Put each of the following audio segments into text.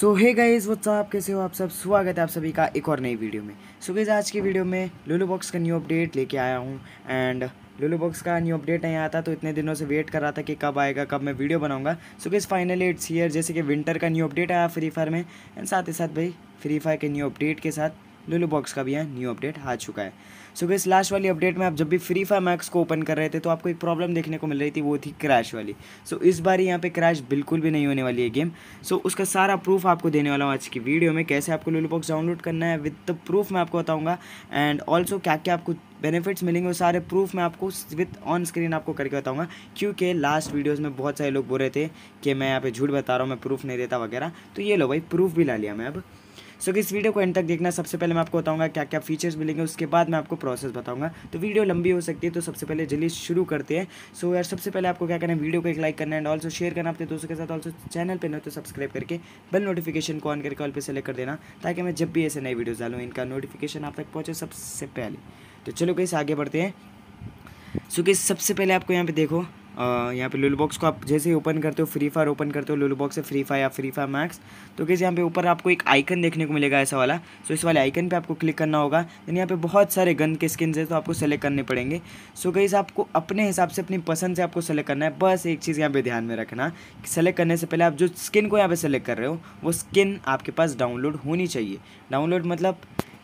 सो हे वो व्हाट्सअप कैसे हो आप सब स्वागत है आप सभी का एक और नई वीडियो में सो so, आज की वीडियो में लूलो बॉक्स का न्यू अपडेट लेके आया हूँ एंड लोलू बॉक्स का न्यू अपडेट नहीं आता तो इतने दिनों से वेट कर रहा था कि कब आएगा कब मैं वीडियो बनाऊंगा so guys finally it's here जैसे कि विंटर का न्यू अपडेट आया फ्री फायर में एंड साथ ही साथ भाई फ्री फायर के न्यू अपडेट के साथ लुलू बॉक्स का भी यहाँ न्यू अपडेट आ चुका है सो so, इस लास्ट वाली अपडेट में आप जब भी फ्री फायर मैक्स को ओपन कर रहे थे तो आपको एक प्रॉब्लम देखने को मिल रही थी वो थी क्रैश वाली सो so, इस बार यहाँ पे क्रैश बिल्कुल भी नहीं होने वाली है गेम सो so, उसका सारा प्रूफ आपको देने वाला हूँ आज की वीडियो में कैसे आपको लुलू बॉक्स डाउनलोड करना है विथ द प्रूफ मैं आपको बताऊँगा एंड ऑल्सो क्या क्या आपको बेनिफिट्स मिलेंगे वो सारे प्रूफ मैं आपको विथ ऑन स्क्रीन आपको करके बताऊंगा क्योंकि लास्ट वीडियोस में बहुत सारे लोग बोल रहे थे कि मैं यहाँ पे झूठ बता रहा हूँ मैं प्रूफ नहीं देता वगैरह तो ये लो भाई प्रूफ भी ला लिया मैं अब सो इस वीडियो को एंड तक देखना सबसे पहले मैं आपको बताऊंगा क्या क्या फीचर्स मिलेंगे उसके बाद मैं आपको प्रोसेस बताऊंगा तो वीडियो लंबी हो सकती है तो सबसे पहले जल्दी शुरू करते हैं सो so, यार सबसे पहले आपको क्या करना है वीडियो को एक लाइक करना है एंड ऑल्सो शेयर करना अपने दोस्तों के साथ ऑल्सो चैनल पर ना तो सब्सक्राइब करके बेल नोटिफिकेशन को ऑन करके ऑल पर सेलेक्ट कर देना ताकि मैं जब भी ऐसे नए वीडियो डालूँ इनका नोटिफिकेशन आप तक पहुँचे सबसे पहले तो चलो कैसे आगे बढ़ते हैं सो so, कि सबसे पहले आपको यहाँ पे देखो यहाँ पे लूल बॉक्स को आप जैसे ही ओपन करते हो फ्री फायर ओपन करते हो लूल बॉक्स से फ्री फायर या फ्री फायर मैक्स तो कैसे यहाँ पे ऊपर आपको एक आइकन देखने को मिलेगा ऐसा वाला सो इस वाले आइकन पे आपको क्लिक करना होगा यानी यहाँ पे बहुत सारे गन के स्किन है तो आपको सेलेक्ट करने पड़ेंगे सो कैसे आपको अपने हिसाब से अपनी पसंद से आपको सेलेक्ट करना है बस एक चीज़ यहाँ पर ध्यान में रखना सेलेक्ट करने से पहले आप जो स्किन को यहाँ पर सेलेक्ट कर रहे हो वो स्किन आपके पास डाउनलोड होनी चाहिए डाउनलोड मतलब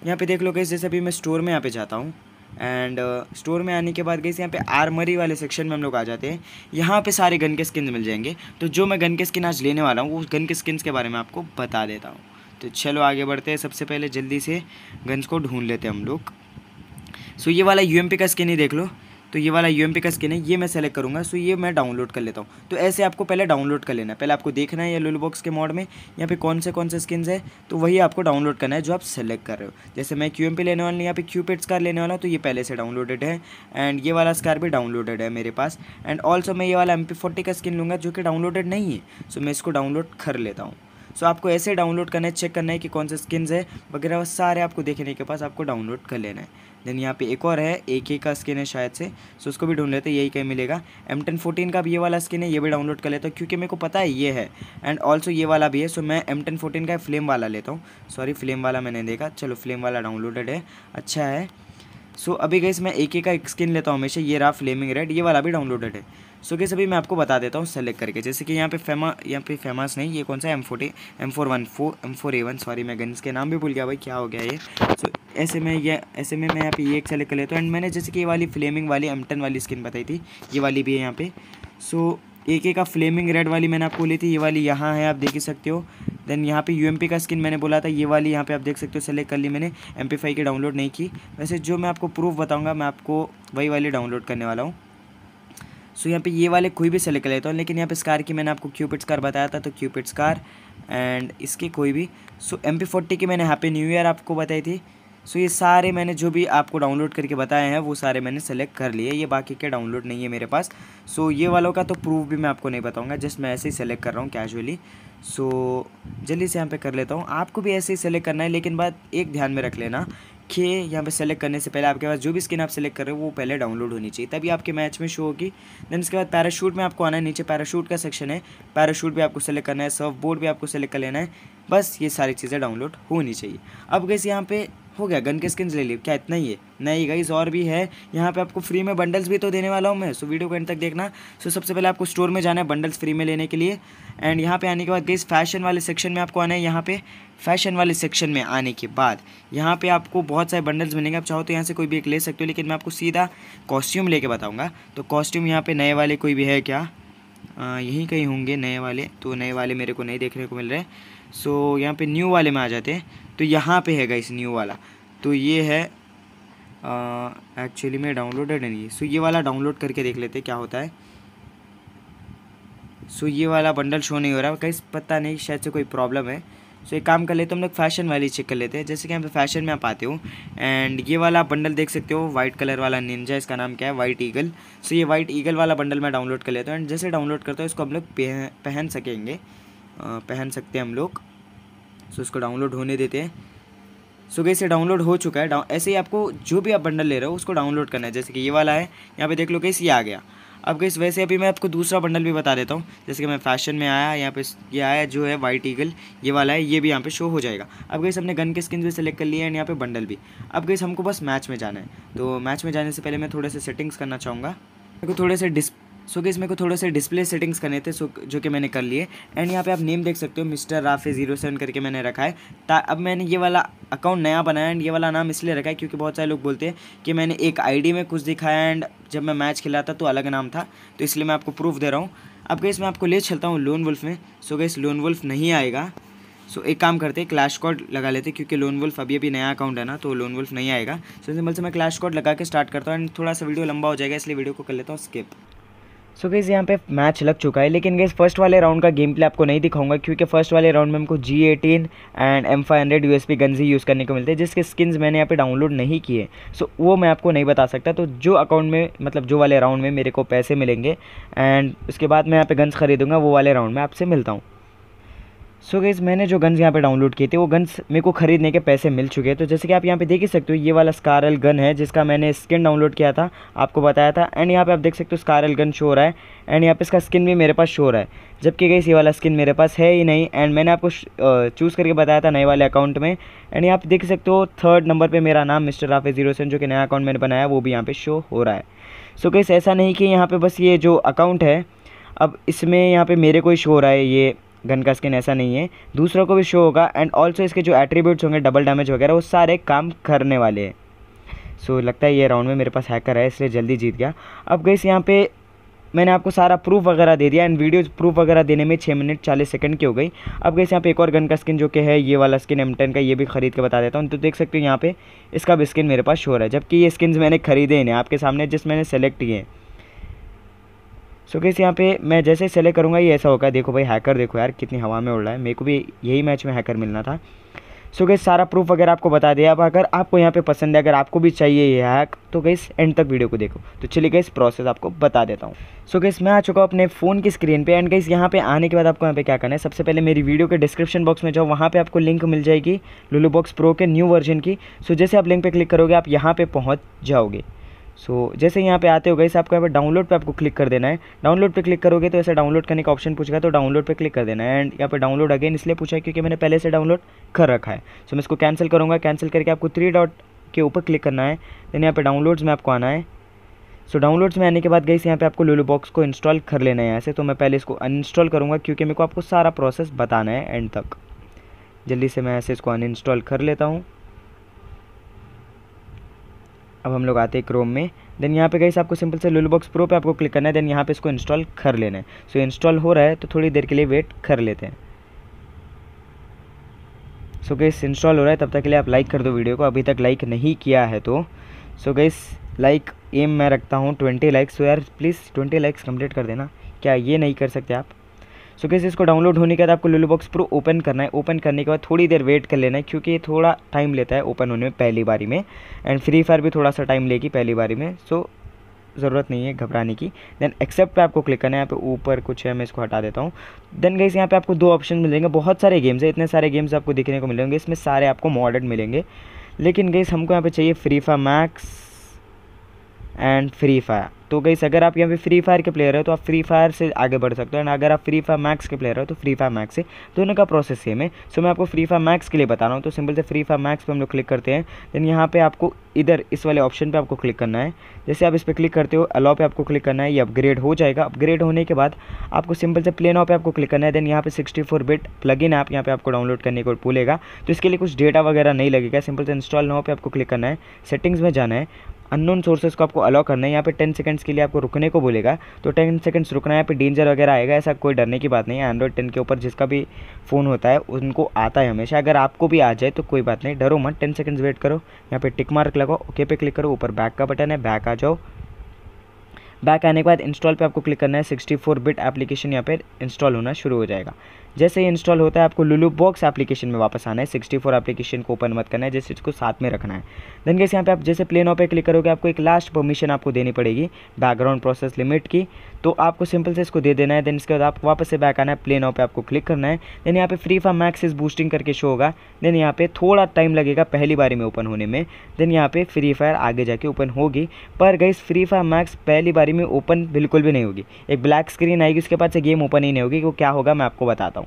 यहाँ पे देख लो कैसे जैसे अभी मैं स्टोर में यहाँ पे जाता हूँ एंड स्टोर uh, में आने के बाद गई यहाँ पे आर्मरी वाले सेक्शन में हम लोग आ जाते हैं यहाँ पे सारे गन के स्किन मिल जाएंगे तो जो मैं गन के स्किन आज लेने वाला हूँ उस गन के स्किन के बारे में आपको बता देता हूँ तो चलो आगे बढ़ते हैं सबसे पहले जल्दी से गन्स को ढूंढ लेते हैं हम लोग सो ये वाला यू का स्किन ही देख लो तो ये वाला यू का स्किन है ये मैं सेलेक्ट करूँगा सो ये मैं डाउनलोड कर लेता हूँ तो ऐसे आपको पहले डाउनलोड कर लेना है पहले आपको देखना है या लुल बॉक्स के मॉड में यहाँ पे कौन से कौन से स्किन्स है तो वही आपको डाउनलोड करना है जो आप सेलेक्ट कर रहे हो जैसे मैं क्यू लेने वाला यहाँ पे क्यूपेड्स का लेने वाला हूँ तो ये पहले से डाउनलोडेड है एंड ये वाला स्कार भी डाउनलोडेड है मेरे पास एंड ऑल्सो मैं ये वाला एम का स्किन लूँगा जो कि डाउनलोडेड नहीं है सो मैं इसको डाउनलोड कर लेता हूँ सो so, आपको ऐसे डाउनलोड करना है चेक करना है कि कौन से स्किन्स है वगैरह सारे आपको देखने के पास आपको डाउनलोड कर लेना है देन यहाँ पे एक और है ए के का स्किन है शायद से सो उसको भी ढूंढ लेते यही कहीं मिलेगा एम टेन फोर्टीन का भी ये वाला स्किन है ये भी डाउनलोड कर लेता हूँ क्योंकि मेरे को पता है ये है एंड ऑल्सो ये वाला भी है सो मैं एम टेन फोर्टीन का फ्लेम वाला लेता हूँ सॉरी फ्लेम वाला मैंने देखा चलो फ्लेम वाला डाउनलोडेड है अच्छा है सो so, अभी गैस मैं एक का एक स्किन लेता हूँ हमेशा ये रहा फ्लेमिंग रेड ये वाला भी डाउनलोडेड है सो so, गैस अभी मैं आपको बता देता हूँ सेलेक्ट करके जैसे कि यहाँ पे फेमा यहाँ पे फेमस नहीं ये कौन सा M forty M four one four M four A one sorry मैं गन्स के नाम भी भूल गया भाई क्या हो गया ये सो so, ऐसे में ये ऐसे में मैं यहाँ पे ये एक सेलेक्ट कर लेता हूँ एंड मैंने जैसे कि ये वाली फ्लेमिंग वाली एमटन वाली स्किन बताई थी ये वाली भी है यहाँ पे सो so, एक एक का फ्लेमिंग रेड वाली मैंने आपको ली थी ये वाली यहाँ है आप देख ही सकते हो देन यहाँ पे यू का स्किन मैंने बोला था ये वाली यहाँ पे आप देख सकते हो सेलेक्ट कर ली मैंने एम पी की डाउनलोड नहीं की वैसे जो मैं आपको प्रूफ बताऊँगा मैं आपको वही वाली डाउनलोड करने वाला हूँ सो यहाँ पे ये वाले कोई भी सेलेक्ट कर लेता हूँ लेकिन यहाँ पे स्कार की मैंने आपको क्यूपिट्स कार बताया था तो क्यूपिड स्कार एंड इसके कोई भी सो एम पी फोर्टी की मैंने हैप्पी न्यू ईयर आपको बताई थी सो ये सारे मैंने जो भी आपको डाउनलोड करके बताए हैं वो सारे मैंने सेलेक्ट कर लिए ये बाकी के डाउनलोड नहीं है मेरे पास सो ये वालों का तो प्रूफ भी मैं आपको नहीं बताऊँगा जस्ट मैं ऐसे ही सेलेक्ट कर रहा हूँ कैजुअली सो जल्दी से यहाँ पर कर लेता हूँ आपको भी ऐसे ही सेलेक्ट करना है लेकिन बात एक ध्यान में रख लेना कि यहाँ पे सेलेक्ट करने से पहले आपके पास जो भी स्किन आप सेलेक्ट कर रहे हो वो पहले डाउनलोड होनी चाहिए तभी आपके मैच में शो होगी देन इसके बाद पैराशूट में आपको आना है नीचे पैराशूट का सेक्शन है पैराशूट भी आपको सेलेक्ट करना है सर्फ बोर्ड भी आपको सेलेक्ट कर लेना है बस ये सारी चीज़ें डाउनलोड होनी चाहिए अब गैस यहाँ पे हो गया गन के स्किन्स ले लिए क्या इतना ही है नहीं गई और भी है यहाँ पे आपको फ्री में बंडल्स भी तो देने वाला हूँ मैं सो वीडियो को एंड तक देखना सो सबसे पहले आपको स्टोर में जाना है बंडल्स फ्री में लेने के लिए एंड यहाँ पे आने के बाद गई फैशन वाले सेक्शन में आपको आना है यहाँ पे फैशन वाले सेक्शन में आने के बाद यहाँ पे आपको बहुत सारे बंडल्स मिलेंगे आप चाहो तो यहाँ से कोई भी एक ले सकते हो लेकिन मैं आपको सीधा कॉस्ट्यूम लेके बताऊँगा तो कॉस्ट्यूम यहाँ पे नए वाले कोई भी है क्या यहीं कहीं होंगे नए वाले तो नए वाले मेरे को नहीं देखने को मिल रहे सो यहाँ पे न्यू वाले में आ जाते हैं तो यहाँ पे है गाइस न्यू वाला तो ये है एक्चुअली में डाउनलोडेड है नहीं सो ये वाला डाउनलोड करके देख लेते क्या होता है सो ये वाला बंडल शो नहीं हो रहा कहीं पता नहीं शायद से कोई प्रॉब्लम है सो so, एक काम कर लेते हम लोग फैशन वाली चेक कर लेते हैं जैसे कि यहाँ पे फैशन में आप आते हो एंड ये वाला बंडल देख सकते हो वाइट कलर वाला निंजा इसका नाम क्या है वाइट ईगल सो so, ये वाइट ईगल वाला बंडल मैं डाउनलोड कर लेता हूँ एंड जैसे डाउनलोड करता हूँ इसको हम लोग पहन सकेंगे पहन सकते हैं हम लोग सो इसको डाउनलोड होने देते हैं सो गई डाउनलोड हो चुका है ऐसे ही आपको जो भी आप बंडल ले रहे हो उसको डाउनलोड करना है जैसे कि ये वाला है यहाँ पे देख लो कैसे ये आ गया अब गई वैसे अभी मैं आपको दूसरा बंडल भी बता देता हूँ जैसे कि मैं फैशन में आया यहाँ पे ये आया जो है वाइट ईगल ये वाला है ये भी यहाँ पे शो हो जाएगा अब गई हमने गन के स्किन भी सेलेक्ट कर लिए एंड यहाँ पे बंडल भी अब गई हमको बस मैच में जाना है तो मैच में जाने से पहले मैं थोड़े से सेटिंग्स करना चाहूँगा मेरे थोड़े से डिस्प सो गैस मेरे को थोड़े से डिस्प्ले सेटिंग्स करने थे सो जो कि मैंने कर लिए एंड यहाँ पे आप नेम देख सकते हो मिस्टर राफे जीरो सेवन करके मैंने रखा है ता अब मैंने ये वाला अकाउंट नया बनाया एंड ये वाला नाम इसलिए रखा है क्योंकि बहुत सारे लोग बोलते हैं कि मैंने एक आईडी में कुछ दिखाया एंड जब मैं मैच खेला था तो अलग नाम था तो इसलिए मैं आपको प्रूफ दे रहा हूँ अब गैस मैं आपको ले चलता हूँ लोन वुल्फ में सो गैस लोन वुल्फ नहीं आएगा सो एक काम करते हैं क्लैश कॉड लगा लेते हैं क्योंकि लोन वुल्फ अभी अभी नया अकाउंट है ना तो लोन वुल्फ नहीं आएगा सो सिंपल से मैं क्लैश कॉड लगा के स्टार्ट करता हूँ एंड थोड़ा सा वीडियो लंबा हो जाएगा इसलिए वीडियो को कर लेता हूँ स्किप सो गेज़ यहाँ पे मैच लग चुका है लेकिन गैस फर्स्ट वाले राउंड का गेम प्ले आपको नहीं दिखाऊंगा क्योंकि फर्स्ट वाले राउंड में हमको G eighteen and M five hundred U S P guns ही यूज़ करने को मिलते हैं जिसके स्किन्स मैंने यहाँ पे डाउनलोड नहीं किए सो so, वो मैं आपको नहीं बता सकता तो जो अकाउंट में मतलब जो वाले राउंड में मेरे को पैसे मिलेंगे एंड उसके बाद मैं यहाँ पे गन्स खरीदूँगा वो वाले राउंड में आपसे मिलता हूँ सो so मैंने जो गन्स यहाँ पे डाउनलोड किए थे वो गन्स मेरे को खरीदने के पैसे मिल चुके हैं तो जैसे कि आप यहाँ पे देख ही सकते हो ये वाला स्कारल गन है जिसका मैंने स्किन डाउनलोड किया था आपको बताया था एंड यहाँ पे आप देख सकते हो स्कारल गन शो रहा है एंड यहाँ पे इसका स्किन भी मेरे पास शो रहा है जबकि गई ये वाला स्किन मेरे पास है ही नहीं एंड मैंने आपको चूज़ करके बताया था नए वाले अकाउंट में एंड यहाँ पे देख सकते हो थर्ड नंबर पर मेरा नाम मिस्टर राफे जीरो सेन जो कि नया अकाउंट मैंने बनाया वो भी यहाँ पर शो हो रहा है सो गई ऐसा नहीं कि यहाँ पर बस ये जो अकाउंट है अब इसमें यहाँ पर मेरे को ही शो हो रहा है ये गन का स्किन ऐसा नहीं है दूसरों को भी शो होगा एंड ऑल्सो इसके जो एट्रीब्यूट्स होंगे डबल डैमेज वगैरह वो सारे काम करने वाले हैं सो so, लगता है ये राउंड में मेरे पास हैकर है इसलिए जल्दी जीत गया अब गई यहाँ पे मैंने आपको सारा प्रूफ वगैरह दे दिया एंड वीडियो प्रूफ वगैरह देने में छः मिनट चालीस सेकंड की हो गई अब गई यहाँ पे एक और गन का स्किन जो कि है ये वाला स्किन एम का ये भी खरीद के बता देता हूँ तो देख सकते हो यहाँ पे इसका भी स्किन मेरे पास शोर है जबकि ये स्किन मैंने खरीदे नहीं आपके सामने जिस मैंने सेलेक्ट किए सो कैसे यहाँ पे मैं जैसे सेलेक्ट करूँगा ये ऐसा होगा देखो भाई हैकर देखो यार कितनी हवा में उड़ रहा है मेरे को भी यही मैच में हैकर मिलना था सो गई सारा प्रूफ वगैरह आपको बता दिया अब अगर आपको यहाँ पे पसंद है अगर आपको भी चाहिए ये हैक तो गई एंड तक वीडियो को देखो तो चलिए गई प्रोसेस आपको बता देता हूँ सो गई मैं आ चुका हूँ अपने फ़ोन की स्क्रीन पे एंड गई यहाँ पे आने के बाद आपको यहाँ पे क्या करना है सबसे पहले मेरी वीडियो के डिस्क्रिप्शन बॉक्स में जाओ वहाँ पर आपको लिंक मिल जाएगी लुलू बॉक्स प्रो के न्यू वर्जन की सो जैसे आप लिंक पर क्लिक करोगे आप यहाँ पर पहुँच जाओगे सो so, जैसे यहाँ पे आते हो गई आपको यहाँ पे डाउनलोड पे आपको क्लिक कर देना है डाउनलोड पे क्लिक करोगे तो ऐसे डाउनलोड करने का ऑप्शन पूछेगा तो डाउनलोड पे क्लिक कर देना है एंड यहाँ पे डाउनलोड अगेन इसलिए पूछा है क्योंकि मैंने पहले से डाउनलोड कर रखा है सो so, मैं इसको कैंसिल करूँगा कैंसिल करके आपको थ्री डॉट के ऊपर क्लिक करना है देन यहाँ पर डाउनलोड्स में आपको आना है सो so, डाउनलोड्स में आने के बाद गई यहाँ पर आपको लूलो बॉक्स को इंस्टॉल कर लेना है ऐसे तो मैं पहले इसको अनइंस्टॉल करूँगा क्योंकि मेरे को आपको सारा प्रोसेस बताना है एंड तक जल्दी से मैं ऐसे इसको अनइंस्टॉल कर लेता हूँ अब हम लोग आते हैं क्रोम में देन यहाँ पे गई आपको सिंपल से लुल बॉक्स प्रो पे आपको क्लिक करना है देन यहाँ पे इसको इंस्टॉल कर लेना है सो so, इंस्टॉल हो रहा है तो थोड़ी देर के लिए वेट कर लेते हैं सो so, गैस इंस्टॉल हो रहा है तब तक के लिए आप लाइक कर दो वीडियो को अभी तक लाइक नहीं किया है तो सो गई गैस लाइक एम मैं रखता हूँ ट्वेंटी लाइक्स सो यार प्लीज़ ट्वेंटी लाइक्स कम्प्लीट कर देना क्या ये नहीं कर सकते आप सो कैसे इसको डाउनलोड होने के बाद आपको लुलू बॉक्स प्रो ओपन करना है ओपन करने के बाद थोड़ी देर वेट कर लेना है क्योंकि ये थोड़ा टाइम लेता है ओपन होने में पहली बारी में एंड फ्री फायर भी थोड़ा सा टाइम लेगी पहली बारी में सो ज़रूरत नहीं है घबराने की देन एक्सेप्ट पे आपको क्लिक करना है यहाँ पे ऊपर कुछ है मैं इसको हटा देता हूँ देन गई यहाँ पे आपको दो ऑप्शन मिलेंगे बहुत सारे गेम्स हैं इतने सारे गेम्स आपको देखने को मिलेंगे इसमें सारे आपको मॉडर्न मिलेंगे लेकिन गई हमको यहाँ पे चाहिए Free Fire Max and Free Fire तो गई अगर आप यहाँ पे फ्री फायर के प्लेयर हो तो आप फ्री फायर से आगे बढ़ सकते हो एंड अगर आप फ्री फायर मैक्स के प्लेयर हो तो फ्री फायर मैक्स से दोनों का प्रोसेस सेम है सो मैं आपको फ्री फायर मैक्स के लिए बता रहा हूँ तो सिंपल से फ्री फायर मैक्स पर हम लोग क्लिक करते हैं देन यहाँ पे आपको इधर इस वाले ऑप्शन पर आपको क्लिक करना है जैसे आप इस पर क्लिक करते हो अलाओ पे आपको क्लिक करना है ये अपग्रेड हो जाएगा अपग्रेड होने के बाद आपको सिंपल से प्लेन ऑफ पे आपको क्लिक करना है देन यहाँ पे फोर बिट इन ऐप यहाँ पे आपको डाउनलोड करने को बोलेगा तो इसके लिए कुछ डेटा वगैरह नहीं लगेगा सिंपल से इंस्टॉल नाव पे आपको क्लिक करना है सेटिंग्स में जाना है अननोन सोर्सेज को आपको अलाउ करना है यहाँ पे टेन सेकंड्स के लिए आपको रुकने को बोलेगा तो टेन सेकंड्स रुकना है यहाँ पे डेंजर वगैरह आएगा ऐसा कोई डरने की बात नहीं है एंड्रॉइड टेन के ऊपर जिसका भी फ़ोन होता है उनको आता है हमेशा अगर आपको भी आ जाए तो कोई बात नहीं डरो मत टेन सेकेंड्स वेट करो यहाँ पर टिक मार्क लगाओ ओके पे क्लिक करो ऊपर बैक का बटन है बैक आ जाओ बैक आने के बाद इंस्टॉल पर आपको क्लिक करना है सिक्सटी बिट एप्लीकेशन यहाँ पर इंस्टॉल होना शुरू हो जाएगा जैसे ही इंस्टॉल होता है आपको लुलू बॉक्स एप्लीकेशन में वापस आना है सिक्सटी फोर एप्लीकेशन को ओपन मत करना है जैसे इसको साथ में रखना है देन कैसे यहाँ पे आप जैसे प्लेन नाव पे क्लिक करोगे आपको एक लास्ट परमिशन आपको देनी पड़ेगी बैकग्राउंड प्रोसेस लिमिट की तो आपको सिंपल से इसको दे देना है देन इसके बाद आपको वापस से बैक आना है प्लेन नाव पे आपको क्लिक करना है देन यहाँ पे Free Fire Max is boosting करके शो होगा देन यहाँ पे थोड़ा टाइम लगेगा पहली बारी में ओपन होने में देन यहाँ पे फ्री फायर आगे जाके ओपन होगी पर गई फ्री फायर मैक्स पहली बारी में ओपन बिल्कुल भी नहीं होगी एक ब्लैक स्क्रीन आएगी उसके बाद से गेम ओपन ही नहीं होगी वो क्या होगा मैं आपको बताता हूँ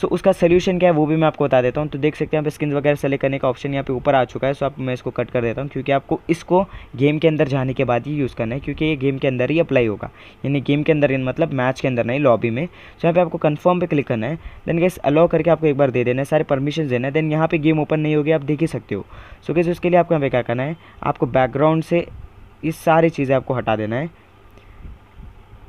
सो उसका सोल्यूशन क्या है वो भी मैं आपको बता देता हूँ तो देख सकते हैं आप स्किन वगैरह सेलेक्ट करने का ऑप्शन यहाँ पे ऊपर आ चुका है सो आप मैं इसको कट कर देता हूँ क्योंकि आपको इसको गेम के अंदर जाने के बाद ही यूज़ करना है क्योंकि ये गेम के अंदर ही अप्लाई होगा यानी गेम के अंदर मतलब मैच के अंदर नहीं लॉबी में सो यहाँ पे आपको कन्फर्म पर क्लिक करना है देन गैस अलाउ करके आपको एक बार दे देना है सारे परमिशन देना है देन यहाँ पर गेम ओपन नहीं होगी आप देख ही सकते हो सो गैस उसके लिए आपको यहाँ पे क्या करना है आपको बैकग्राउंड से ये सारी चीज़ें आपको हटा देना है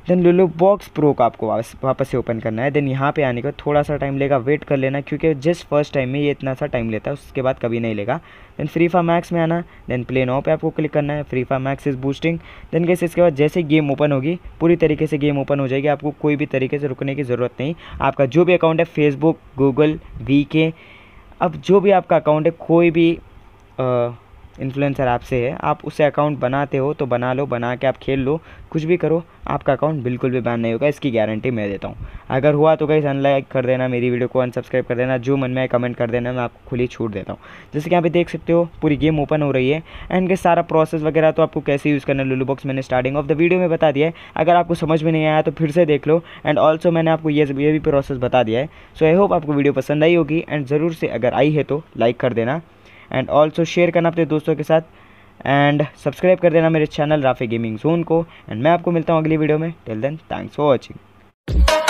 देन ले लो बॉक्स प्रो का आपको वापस वापस से ओपन करना है देन यहाँ पे आने का थोड़ा सा टाइम लेगा वेट कर लेना क्योंकि जस्ट फर्स्ट टाइम में ये इतना सा टाइम लेता है उसके बाद कभी नहीं लेगा देन फ्री फायर मैक्स में आना देन प्ले नाउ पे आपको क्लिक करना है Free Fire Max is boosting then कैसे इसके बाद जैसे गेम ओपन होगी पूरी तरीके से गेम ओपन हो जाएगी आपको कोई भी तरीके से रुकने की ज़रूरत नहीं आपका जो भी अकाउंट है फेसबुक गूगल वी अब जो भी आपका अकाउंट है कोई भी इन्फ्लुएंसर आपसे है आप उससे अकाउंट बनाते हो तो बना लो बना के आप खेल लो कुछ भी करो आपका अकाउंट बिल्कुल भी बैन नहीं होगा इसकी गारंटी मैं देता हूँ अगर हुआ तो कहीं अनलाइक कर देना मेरी वीडियो को अनसब्सक्राइब कर देना जो मन में है कमेंट कर देना मैं आपको खुली छूट देता हूँ जैसे कि आप देख सकते हो पूरी गेम ओपन हो रही है एंड के सारा प्रोसेस वगैरह तो आपको कैसे यूज़ करना लुलू बॉक्स मैंने स्टार्टिंग ऑफ द वीडियो में बता दिया है अगर आपको समझ में नहीं आया तो फिर से देख लो एंड ऑल्सो मैंने आपको ये ये भी प्रोसेस बता दिया है सो आई होप आपको वीडियो पसंद आई होगी एंड ज़रूर से अगर आई है तो लाइक कर देना एंड ऑल्सो शेयर करना अपने दोस्तों के साथ एंड सब्सक्राइब कर देना मेरे चैनल राफी गेमिंग जोन को एंड मैं आपको मिलता हूँ अगली वीडियो में till then thanks for watching